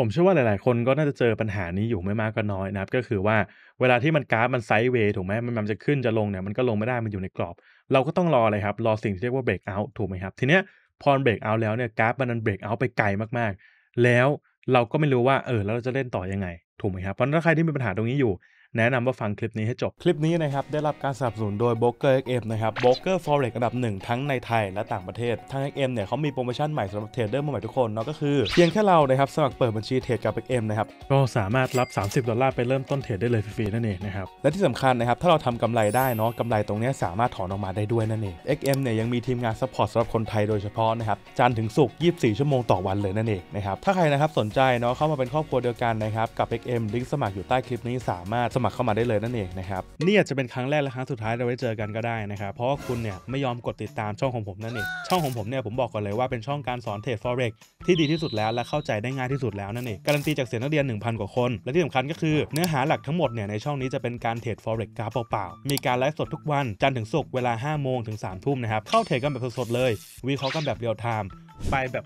ผมเชื่อว่าหลาย ๆ คนก็น่าจะเจอปัญหานี้อยู่ไม่มากก็น้อยนะครับก็คือว่าเวลาที่มันกราฟมันไซด์เวย์ถูกไหมมันมันจะขึ้นจะลงเนี่ยมันก็ลงไม่ได้มันอยู่ในกรอบ เราก็ต้องรออะไรครับรอสิ่งที่เรียกว่าเบรกเอาท์ถูกไหมครับทีเนี้ยพอเบรกเอาท์แล้วเนี่ยกราฟมันนั้นเบรกเอาท์ไปไกลมาก ๆ แล้วเราก็ไม่รู้ว่าเออแล้วเราจะเล่นต่อยังไงถูกไหมครับเพราะถ้าใครที่มีปัญหาตรงนี้อยู่แนะนำว่าฟังคลิปนี้ให้จบคลิปนี้นะครับ ได้รับการสนับสนุนโดย b r o k e r XM นะครับ b r o k e r Forex อันดับหนึ่งทั้งในไทยและต่างประเทศทาง XM เนี่ยเขามีโปรโมชั่นใหม่สำหรับเทรดเดอร์มใหม่ทุกคน เนาะก็คือเพียงแค่เรานะครับ สมัครเปิดบัญชีเทรดกับ XM นะครับ ก็สามารถรับ 30 ดอลลาร์ไปเริ่มต้นเทรดได้เลยฟรีๆ นั่นเองนะครับและที่สำคัญนะครับถ้าเราทำกำไรได้เนาะกำไรตรงนี้สามารถถอนออกมาได้ด้วยนั่นเอง XM เนี่ยยังมีทีมงานซัพพอร์ตสำหรับคนไทยโดยเฉพาะนะครับจันถึงศุกร์24 ชั่วโมงต่อวันเลยนั่นเองนะครับถ้าใครนะครับสนใจเนาะเข้ามาเป็นครอบครัวเดียวกันนะครับกับ XM ลิงก์สมัครอยู่ใต้คลิปนี้สามารถมัครเข้ามาได้เลยนั่นเองนะครับนี่อาจจะเป็นครั้งแรกและครั้งสุดท้ายเราไว้เจอกันก็ได้นะครับเพราะว่าคุณเนี่ยไม่ยอมกดติดตามช่องของผมนั่นเองช่องของผมเนี่ยผมบอกก่อนเลยว่าเป็นช่องการสอนเทรด forex ที่ดีที่สุดแล้วและเข้าใจได้ง่ายที่สุดแล้วนั่นเองการันตีจากเสียงนักเรียน 1,000 กว่าคนและที่สำคัญก็คือเนื้อหาหลักทั้งหมดเนี่ยในช่องนี้จะเป็นการเทรด forex กราฟเปล่าๆมีการไลฟ์สดทุกวันจันทร์ถึงศุกร์เวลา5โมงถึง3ทุ่มนะครับเข้าเทรดกันแบบสดๆเลย วิเคราะห์กันแบบเรียลไทม์ไปแบบ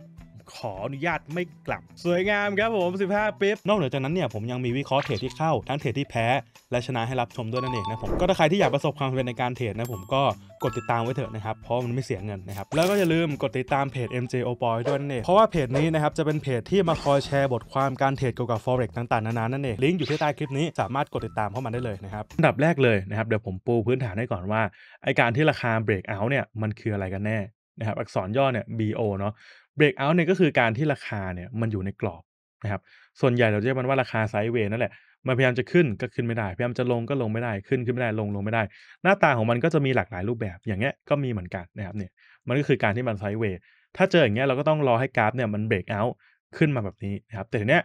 ขออนุญาตไม่กลับสวยงามครับผม 15ปิ๊บนอกเหนือจากนั้นเนี่ย ผมยังมีวิเคราะห์เทรดที่เข้า ทั้งเทรดที่แพ้ และชนะให้รับชมด้วยนั่นเองนะผม ก็ถ้าใครที่อยากประสบความสำเร็จในการเทรดนะผมก็กดติดตามไว้เถอะนะครับ เพราะมันไม่เสียเงินนะครับ แล้วก็อย่าลืมกดติดตามเพจ MJ o b o y ด้วยนั่นเองเพราะว่าเพจนี้นะครับจะเป็นเพจที่มาคอยแชร์บทความการเทรดเกี่ยวกับ forex ต่าง ๆ นานานั่นเองลิงก์อยู่ที่ใต้คลิปนี้สามารถกดติดตามเข้ามาได้เลยนะครับอันดับแรกเลยนะครับ เดี๋ยวผมปูพื้นฐานให้ก่อนว่าไอการที่ราคา break out เนี่ยมันคืออะไรกันแน่นะครับอักษรย่อเนี่ย BO เนาะเบรกเอาท์เนี่ยก็คือการที่ราคาเนี่ยมันอยู่ในกรอบนะครับส่วนใหญ่เราเรียกมันว่าราคาไซด์เวย์นั่นแหละมันพยายามจะขึ้นก็ขึ้นไม่ได้พยายามจะลงก็ลงไม่ได้ขึ้นขึ้นไม่ได้ลงลงไม่ได้หน้าตาของมันก็จะมีหลากหลายรูปแบบอย่างเงี้ยก็มีเหมือนกันนะครับเนี่ยมันก็คือการที่มันไซด์เวย์ถ้าเจออย่างเงี้ยเราก็ต้องรอให้กราฟเนี่ยมันเบรกเอาท์ขึ้นมาแบบนี้นะครับแต่ทีเนี้ย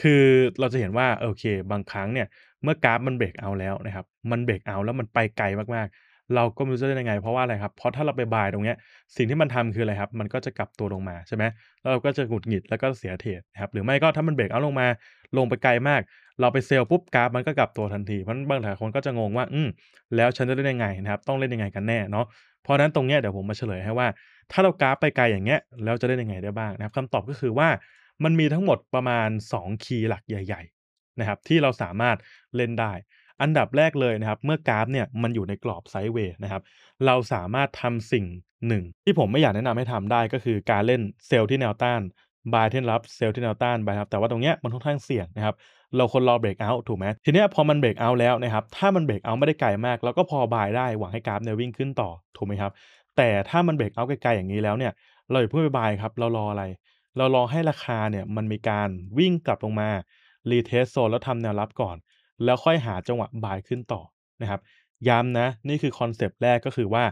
คือเราจะเห็นว่าโอเค บางครั้งเนี่ยเมื่อกราฟมันเบรกเอาท์แล้วนะครับมันเบรกเอาท์แล้วมันไปไกลมากเราก็ไม่รู้จะเล่นยังไง เพราะว่าอะไรครับเพราะถ้าเราไปบายตรงเนี้ย สิ่งที่มันทำคืออะไรครับ มันก็จะกลับตัวลงมาใช่ไหม แล้วเราก็จะหงุดหงิดแล้วก็เสียเทรดนะครับ หรือไม่ก็ถ้ามันเบรกเอาลงมา ลงไปไกลมาก เราไปเซลปุ๊บกราฟ มันก็กลับตัวทันทีเพราะบางหลายคนก็จะงงว่า อืมแล้วฉันจะเล่นยังไงนะครับ ต้องเล่นยังไงกันแน่เนาะ เพราะนั้นตรงเนี้ยเดี๋ยวผมมาเฉลยให้ว่า ถ้าเรากราฟไปไกลอย่างเงี้ยแล้วจะเล่นยังไงได้บ้างนะครับคำตอบก็คือว่ามันมีทั้งหมดประมาณ2คีย์หลักใหญ่ๆนะครับ ที่เราสามารถเล่นได้อันดับแรกเลยนะครับ เมื่อกราฟเนี่ยมันอยู่ในกรอบไซด์เวย์นะครับเราสามารถทำสิ่งหนึ่งที่ผมไม่อยากแนะนำให้ทำได้ก็คือการเล่นเซลล์ที่แนวต้าน บายเทนรับเซลล์ที่แนวต้านบายครับแต่ว่าตรงเนี้ยมันค่อนข้างเสี่ยงนะครับ เราคนรอเบรกเอาท์ถูกไหมทีนี้พอมันเบรกเอาท์แล้วนะครับ ถ้ามันเบรกเอาท์ไม่ได้ไกลมากเราก็พอบายได้หวังให้กราฟเนี่ยวิ่งขึ้นต่อถูกไหมครับ แต่ถ้ามันเบรกเอาท์ไกลๆอย่างนี้แล้วเนี่ยเราอย่าเพิ่งไปบายครับเรารออะไร เรารอให้ราคาเนี่ยมันมีการวิ่งกลับลงมารีเทสโซนแล้วทำแนวรับก่อนแล้วค่อยหาจังหวะบายขึ้นต่อนะครับย้ำนะนี่คือคอนเซปต์แรกก็คือว่า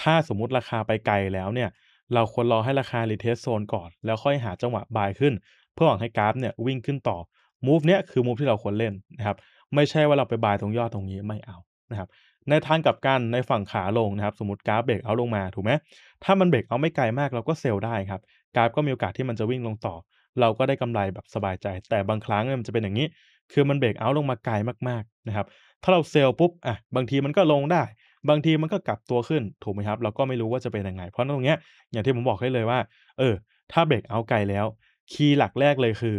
ถ้าสมมุติราคาไปไกลแล้วเนี่ยเราควรรอให้ราคารีเทสโซนก่อนแล้วค่อยหาจังหวะบายขึ้น เพื่อหวังให้กราฟเนี่ยวิ่งขึ้นต่อมูฟเนี้ยคือมูฟที่เราควรเล่นนะครับไม่ใช่ว่าเราไปบายตรงยอดตรงนี้ไม่เอานะครับในทางกลับกัน ในฝั่งขาลงนะครับสมมติกราฟเบรกเอาลงมาถูกไหมถ้ามันเบรกเอาไม่ไกลมากเราก็เซลล์ได้ครับกราฟก็มีโอกาสที่มันจะวิ่งลงต่อ เราก็ได้กำไรแบบสบายใจ แต่บางครั้งมันจะเป็นอย่างนี้คือมันเบรกเอาลงมาไกลมาก ๆ นะครับ ถ้าเราเซลล์ปุ๊บ อ่ะ บางทีมันก็ลงได้ บางทีมันก็กลับตัวขึ้นถูกไหมครับ เราก็ไม่รู้ว่าจะเป็นยังไง เพราะตรงเนี้ย อย่างที่ผมบอกให้เลยว่า เออ ถ้าเบรกเอาไกลแล้ว คีย์หลักแรกเลยคือ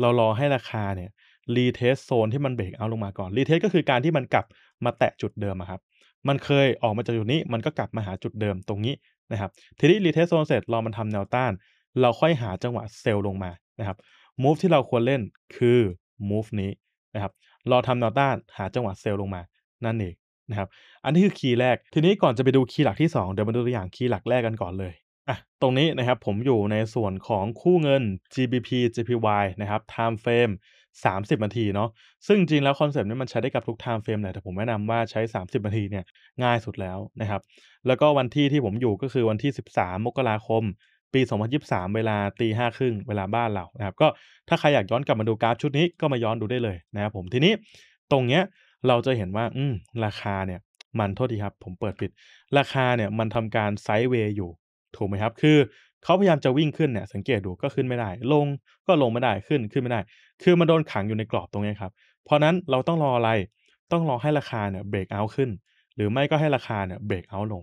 เรารอให้ราคาเนี่ย รีเทสโซนที่มันเบรกเอาลงมาก่อน รีเทสก็คือการที่มันกลับมาแตะจุดเดิมครับ มันเคยออกมาจากจุดนี้ มันก็กลับมาหาจุดเดิมตรงนี้นะครับ ทีนี้รีเทสโซนเสร็จ รอมันทำแนวต้าน เราค่อยหาจังหวะเซลล์ลงมา นะครับ มูฟที่เราควรเล่นคือ move นี้นะครับ รอทำแนวต้านหาจังหวะเซลล์ลงมา นั่นเองนะครับ อันนี้คือคีย์แรก ทีนี้ก่อนจะไปดูคีย์หลักที่ 2 เดี๋ยวมาดูตัวอย่างคีย์หลักแรกกันก่อนเลยอ่ะตรงนี้นะครับผมอยู่ในส่วนของคู่เงิน GBP j p y นะครับ time frame 30นาทีเนาะซึ่งจริงแล้วคอนเซปต์นี้มันใช้ได้กับทุก time frame หละแต่ผมแนะนำว่าใช้ 30นาทีเนี่ยง่ายสุดแล้วนะครับ แล้วก็วันที่ที่ผมอยู่ก็คือวันที่13มกราคมปี 2023เวลาตีห้าครึ่ง เวลาบ้านเรา นะครับ ก็ถ้าใครอยากย้อนกลับมาดูกราฟชุดนี้ ก็มาย้อนดูได้เลยนะครับผม ทีนี้ตรงเนี้ยเราจะเห็นว่าอืมราคาเนี่ยมันโทษทีครับ ผมเปิดปิด ราคาเนี่ยมันทำการไซด์เวย์อยู่ ถูกไหมครับ คือ เขาพยายามจะวิ่งขึ้นเนี่ยสังเกตดูก็ขึ้นไม่ได้ ลงก็ลงไม่ได้ ขึ้นขึ้นไม่ได้ คือมันโดนขังอยู่ในกรอบตรงนี้ครับ เพราะนั้นเราต้องรออะไร ต้องรอให้ราคาเนี่ยเบรกเอาขึ้น หรือไม่ก็ให้ราคาเนี่ยเบรกเอาลง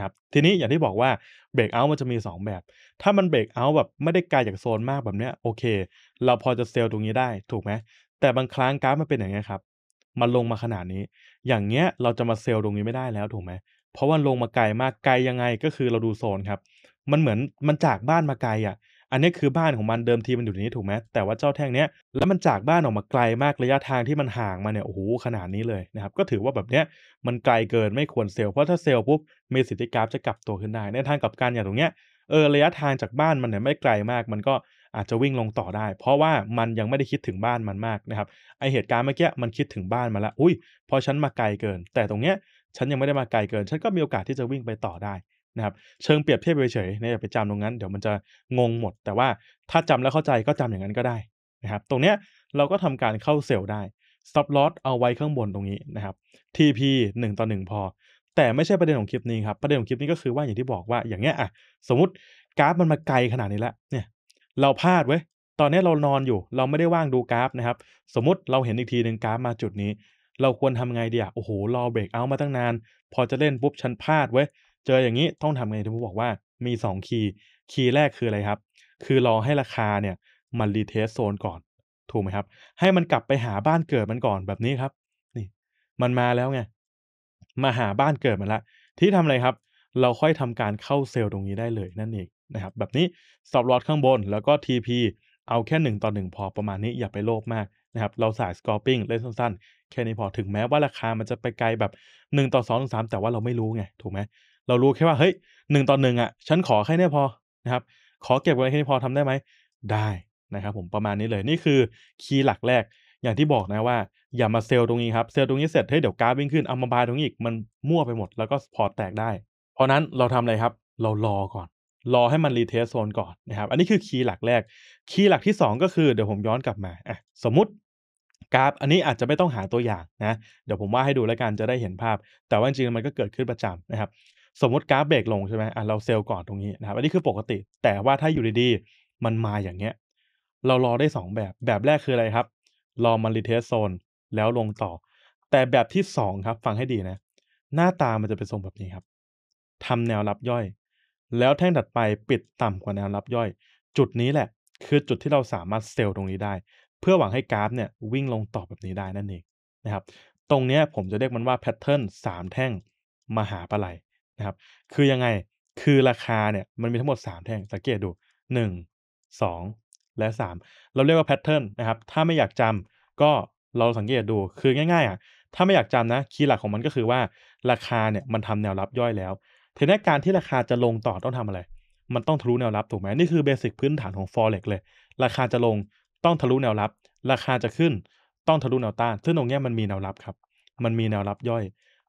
ครับทีนี้อย่างที่บอกว่าเบรกเอาท์มันจะมี 2 แบบ ถ้ามันเบรกเอาท์แบบไม่ได้ไกลจากโซนมากแบบเนี้ยโอเค เราพอจะเซลล์ตรงนี้ได้ ถูกไหม แต่บางครั้งกราฟมันเป็นอย่างนี้ครับ มันลงมาขนาดนี้ อย่างเงี้ยเราจะมาเซลล์ตรงนี้ไม่ได้แล้วถูกไหม เพราะว่าลงมาไกลมากไกลยังไงก็คือเราดูโซนครับ มันเหมือนมันจากบ้านมาไกลอะ่ะอันนี้คือบ้านของมันเดิมทีมันอยู่ตรงนี้ถูกไหมแต่ว่าเจ้าแท่งเนี้ยแล้วมันจากบ้านออกมาไกลมากระยะทางที่มันห่างมาเนี่ยโอ้โหขนาดนี้เลยนะครับก็ถือว่าแบบเนี้ยมันไกลเกินไม่ควรเซลล์เพราะถ้าเซลล์ปุ๊บเมสิติกราฟจะกลับตัวขึ้นได้ ในทางกับการอย่างตรงเนี้ยเออระยะทางจากบ้านมันเนี่ยไม่ไกลมาก มันก็อาจจะวิ่งลงต่อได้ เพราะว่ามันยังไม่ได้คิดถึงบ้านมันมากนะครับไอเหตุการณ์เมื่อกี้มันคิดถึงบ้านมาละ อุ้ยพอฉันมาไกลเกิน แต่ตรงเนี้ยฉันยังไม่ได้มาไกลเกิน ฉันก็มีโอกาสที่จะวิ่งไปต่อได้ะครับเชิงเปรียบเทียบเฉยๆนะอย่าไปจำตรงนั้น เดี๋ยวมันจะงงหมด แต่ว่าถ้าจำแล้วเข้าใจก็จำอย่างนั้นก็ได้นะครับตรงเนี้ยเราก็ทำการเข้าเซลล์ได้ stop loss เอาไว้ข้างบนตรงนี้นะครับ TP 1ต่อ1พอ แต่ไม่ใช่ประเด็นของคลิปนี้ครับประเด็นของคลิปนี้ก็คือว่าอย่างที่บอกว่าอย่างเงี้ยอ่ะสมมติกราฟมันมาไกลขนาดนี้แล้วเนี่ย เราพลาดไว้ตอนนี้เรานอนอยู่ เราไม่ได้ว่างดูกราฟนะครับสมมติเราเห็นอีกทีหนึ่งกราฟมาจุดนี้ เราควรทำไงดีอ่ะโอ้โหรอเบรกเอามาตั้งนาน พอจะเล่นปุ๊บฉันพลาดเว้เจออย่างนี้ต้องทำไงที่ผมบอกว่ามี2คีย์คีย์แรกคืออะไรครับ คือรอให้ราคาเนี่ยมันรีเทสโซนก่อน ถูกไหมครับ ให้มันกลับไปหาบ้านเกิดมันก่อนแบบนี้ครับนี่ มันมาแล้วไง มาหาบ้านเกิดมันละ ที่ทำอะไรครับ เราค่อยทำการเข้าเซลล์ตรงนี้ได้เลยนั่นเองนะครับ แบบนี้สอบลอดข้างบน แล้วก็ TP เอาแค่1ต่อ1พอประมาณนี้ อย่าไปโลภมากนะครับเราสายกอร์ปิ้งเล่นสั้นๆแค่นี้พอถึงแม้ว่าราคามันจะไปไกลแบบ1ต่อ2ต่อ3แต่ว่าเราไม่รู้ไงถูกไหมเรารู้แค่ว่าเฮ้ยหนึ่งต่อหนึ่งอ่ะ ฉันขอแค่นี้พอนะครับขอเก็บไว้แค่นี้พอทำได้ไหม ได้นะครับผมประมาณนี้เลยนี่คือคีย์หลักแรก อย่างที่บอกนะว่า อย่ามาเซลล์ตรงนี้ครับ เซลล์ตรงนี้เสร็จเฮ้ยเดี๋ยวกราฟวิ่งขึ้นเอามาบายตรงนี้อีก มันมั่วไปหมด แล้วก็พอแตกได้ เพราะนั้นเราทำอะไรครับ เรารอก่อน รอให้มันรีเทสโซนก่อนนะครับอันนี้คือคีย์หลักแรก คีย์หลักที่2ก็คือเดี๋ยวผมย้อนกลับมาอ่ะสมมติกราฟ อันนี้อาจจะไม่ต้องหาตัวอย่างนะ เดี๋ยวผมว่าให้ดูแล้วกันจะได้เห็นภาพ แต่ว่าจริงๆมันก็เกิดขึ้นประจำนะครับสมมติกราฟเบรกลงใช่ไหมอ่ะเราเซลล์ก่อนตรงนี้นะครับอันนี้คือปกติ แต่ว่าถ้าอยู่ดี ๆ มันมาอย่างเงี้ยเรารอได้ 2 แบบแบบแรกคืออะไรครับรอมันรีเทสโซน แล้วลงต่อ แต่แบบที่2ครับฟังให้ดีนะ หน้าตามันจะเป็นทรง แบบนี้ครับ ทำแนวรับย่อย แล้วแท่งถัดไปปิดต่ำกว่าแนวรับย่อย จุดนี้แหละ คือจุดที่เราสามารถเซลล์ตรงนี้ได้ เพื่อหวังให้กราฟ เนี่ยวิ่งลงต่อแบบนี้ได้นั่นเองนะครับ ตรงนี้ผมจะเรียกมันว่าแพทเทิร์นสามแท่งมหาปลาไหลนะครับคือยังไง คือราคาเนี่ยมันมีทั้งหมด 3 แท่งสังเกตดู 1 2 และ 3 เราเรียกว่าแพทเทิร์นนะครับถ้าไม่อยากจำก็เราสังเกตดูคือง่ายๆอ่ะถ้าไม่อยากจำนะคีย์หลักของมันก็คือว่าราคาเนี่ยมันทำแนวรับย่อยแล้วทีนี้การที่ราคาจะลงต่อต้องทำอะไร มันต้องทะลุแนวรับถูกไหมนี่คือเบสิกพื้นฐานของ forex เลย ราคาจะลงต้องทะลุแนวรับ ราคาจะขึ้นต้องทะลุแนวต้านซึ่งตรงนี้มันมีแนวรับครับ มันมีแนวรับย่อย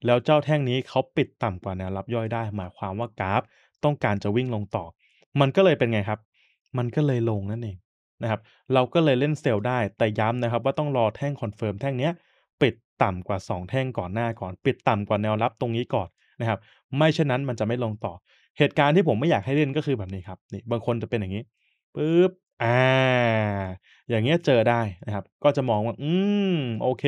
แล้วเจ้าแท่งนี้เขาปิดต่ำกว่าแนวรับย่อยได้หมายความว่ากราฟ ต้องการจะวิ่งลงต่อ มันก็เลยเป็นไงครับ มันก็เลยลงนั่นเองนะครับ เราก็เลยเล่นเซลล์ได้แต่ย้ำนะครับ ว่าต้องรอแท่งคอนเฟิร์มแท่งเนี้ย ปิดต่ำกว่า 2 แท่งก่อนหน้าก่อน ปิดต่ำกว่าแนวรับตรงนี้ก่อนนะครับ ไม่เช่นนั้นมันจะไม่ลงต่อ เหตุการณ์ที่ผมไม่อยากให้เล่นก็คือแบบนี้ครับนี่บางคนจะเป็นอย่างนี้ปึ๊บอ่าอย่างเงี้ยเจอได้นะครับ ก็จะมองว่า อืมโอเค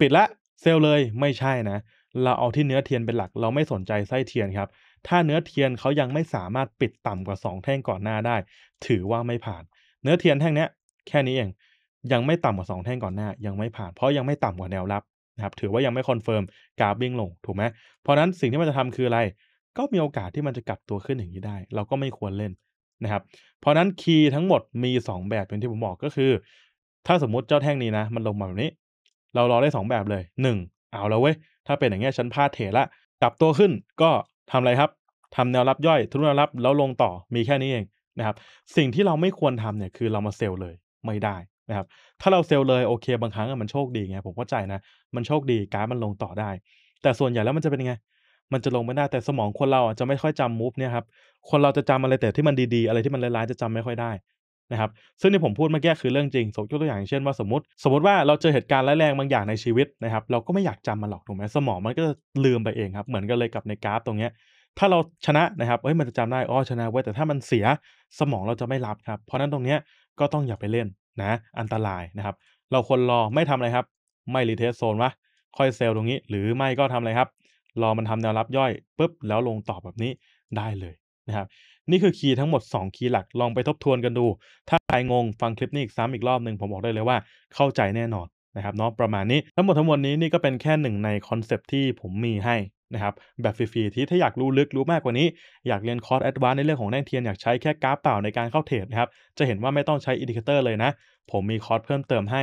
ปิดละเซลเลยไม่ใช่นะเราเอาที่เนื้อเทียนเป็นหลัก เราไม่สนใจไส้เทียนครับ ถ้าเนื้อเทียนเขายังไม่สามารถปิดต่ำกว่า 2 แท่งก่อนหน้าได้ ถือว่าไม่ผ่าน เนื้อเทียนแท่งนี้แค่นี้เอง ยังไม่ต่ำกว่า 2 แท่งก่อนหน้า ยังไม่ผ่านเพราะยังไม่ต่ำกว่าแนวรับนะครับ ถือว่ายังไม่คอนเฟิร์มกราฟวิ่งลงถูกไหมเพราะนั้นสิ่งที่มันจะทำคืออะไร ก็มีโอกาสที่มันจะกลับตัวขึ้นอย่างนี้ได้ เราก็ไม่ควรเล่นนะครับ เพราะนั้นคีย์ทั้งหมดมี 2 แบบเป็นที่ผมบอกก็คือ ถ้าสมมติเจ้าแท่งนี้นะมันลงมาแบบนี้ เรารอได้ 2 แบบเลย 1 เอาแล้วเว้ยถ้าเป็นอย่างเงี้ยฉันพลาดเทละกลับตัวขึ้นก็ทำอะไรครับทำแนวรับย่อยทุนแนวรับแล้วลงต่อมีแค่นี้เองนะครับ สิ่งที่เราไม่ควรทำเนี่ยคือเรามาเซลเลยไม่ได้นะครับถ้าเราเซลเลยโอเค บางครั้งมันโชคดีไงผมเข้าใจนะ มันโชคดีการมันลงต่อได้ แต่ส่วนใหญ่แล้วมันจะเป็นไงมันจะลงไม่ได้ แต่สมองคนเราจะไม่ค่อยจำมูฟเนี่ยครับคนเราจะจำอะไรแต่ที่มันดีๆอะไรที่มันร้ายๆจะจำไม่ค่อยได้นะครับซึ่งที่ผมพูดเมื่อกี้คือเรื่องจริง สมมติตัวอย่างเช่นว่าสมมติสมมติว่าเราเจอเหตุการณ์ร้ายแรงบางอย่างในชีวิตนะครับ เราก็ไม่อยากจำมันหรอกถูกไหมสมองมันก็ลืมไปเองครับ เหมือนกันเลยกับในกราฟตรงเนี้ยถ้าเราชนะนะครับเอ้ยมันจะจำได้อ๋อชนะ ไว้แต่ถ้ามันเสียสมองเราจะไม่รับครับ เพราะนั้นตรงเนี้ยก็ต้องอย่าไปเล่นนะอันตรายนะครับเราควรรอไม่ทำอะไรครับ ไม่รีเทสโซนวะค่อยเซลล์ตรงนี้หรือไม่ก็ทำอะไรครับรอมันทำแนวรับย่อยปุ๊บแล้วลงต่อแบบนี้ได้เลยนะครับนี่คือคีย์ทั้งหมด 2 คีย์หลัก ลองไปทบทวนกันดู ถ้าใครงงฟังคลิปนี้อีกซ้ำอีกรอบหนึ่งผมบอกได้เลยว่าเข้าใจแน่นอนนะครับเนาะประมาณนี้ทั้งหมดทั้งมวลนี้นี่ก็เป็นแค่หนึ่งในคอนเซปที่ผมมีให้นะครับแบบฟรีๆที่ถ้าอยากรู้ลึกรู้มากกว่านี้ อยากเรียนคอร์สแอดวานซ์ในเรื่องของแน่งเทียนอยากใช้แค่กราฟเปล่าในการเข้าเทรดนะครับจะเห็นว่าไม่ต้องใช้อินดิเคเตอร์เลยนะ ผมมีคอร์สเพิ่มเติมให้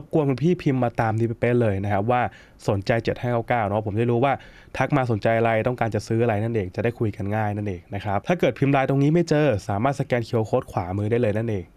บกวนพี่พิมพ์มาตามที่เป๊ะเลยนะครับว่าสนใจ7599เนาะผมได้รู้ว่า ทักมาสนใจอะไรต้องการจะซื้ออะไรนั่นเอง จะได้คุยกันง่ายนั่นเองนะครับ ถ้าเกิดพิมพ์ลายตรงนี้ไม่เจอสามารถสแกนเคอร์โค้ดขวามือได้เลยนั่นเอง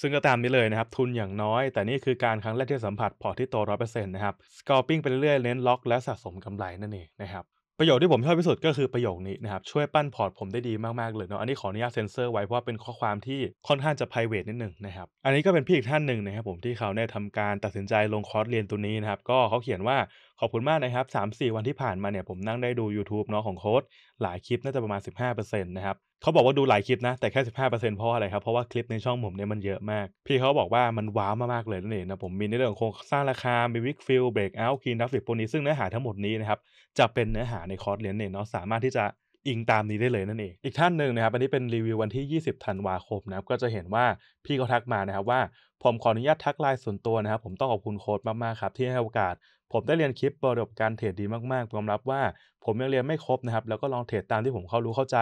ซึ่งก็ตามนี้เลยนะครับ ทุนอย่างน้อย แต่นี่คือการครั้งแรกที่สัมผัสพอที่โตร้อยเปอร์เซ็นต์นะครับสกอปปิ้งไปเรื่อยเน้นล็อกและสะสมกำไรนั่นเองนะครับ ประโยชน์ที่ผมชอบที่สุดก็คือประโยคนี้นะครับช่วยปั้นพอร์ตผมได้ดีมากๆเลยเนาะอันนี้ขออนุญาตเซ็นเซอร์ไว้ เพราะเป็นข้อความที่ค่อนข้างจะ p r i v a t นิดหนึ่งนะครับอันนี้ก็เป็นพี่อีกท่านหนึ่งนะครับผมที่เขาได้ทำการตัดสินใจลงคอร์สเรียนตัวนี้นะครับก็เขาเขียนว่าขอบคุณมากนะครับ 3-4 วันที่ผ่านมาเนี่ยผมนั่งได้ดู YouTube เนาะของโค้ดหลายคลิปน่าจะประมาณ 15%นะครับเขาบอกว่าดูหลายคลิปนะแต่แค่ 15%เพราะอะไรครับ เพราะว่าคลิปในช่องผมเนี่ยมันเยอะมาก พี่เขาบอกว่ามันว้าวมากๆเลยนั่นเองนะผมมีในเรื่องของโครงสร้างราคามีวิกฟิลเบรกเอาท์คีนดัฟฟิกพวกนี้ซึ่งเนื้อหาทั้งหมดนี้นะครับ จะเป็นเนื้อหาในคอร์สเรียนเนี่ยเนาะสามารถที่จะอิงตามนี้ได้เลยนั่นเองอีกท่านหนึ่งนะครับอันนี้เป็นรีวิววันที่ 20ธันวาคมนะครับก็จะเห็นว่าพี่เขาทักมานะครับว่าผมขออนุญาตทักไลน์ส่วนตัวนะครับผมต้องขอบคุณโค้ดมาก ๆ ครับที่ให้โอกาส ผมได้เรียนคลิปประสบการเทรดดีมากๆยอมรับว่า ผมยังเรียนไม่ครบนะครับแล้วก็ลองเทรดตามที่ผมเข้ารู้เข้าใจ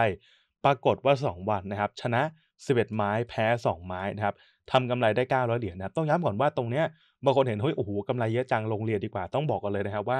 ปรากฏว่า 2 วันนะครับชนะ11ไม้แพ้ 2 ไม้นะครับทำกำไรได้ 900เหรียญนะครับต้องย้ำก่อนว่าตรงเนี้ยบางคนเห็นเฮ้ยโอ้โหกำไรเยอะจังลงเรียนดีกว่าต้องบอกกันเลยนะครับว่า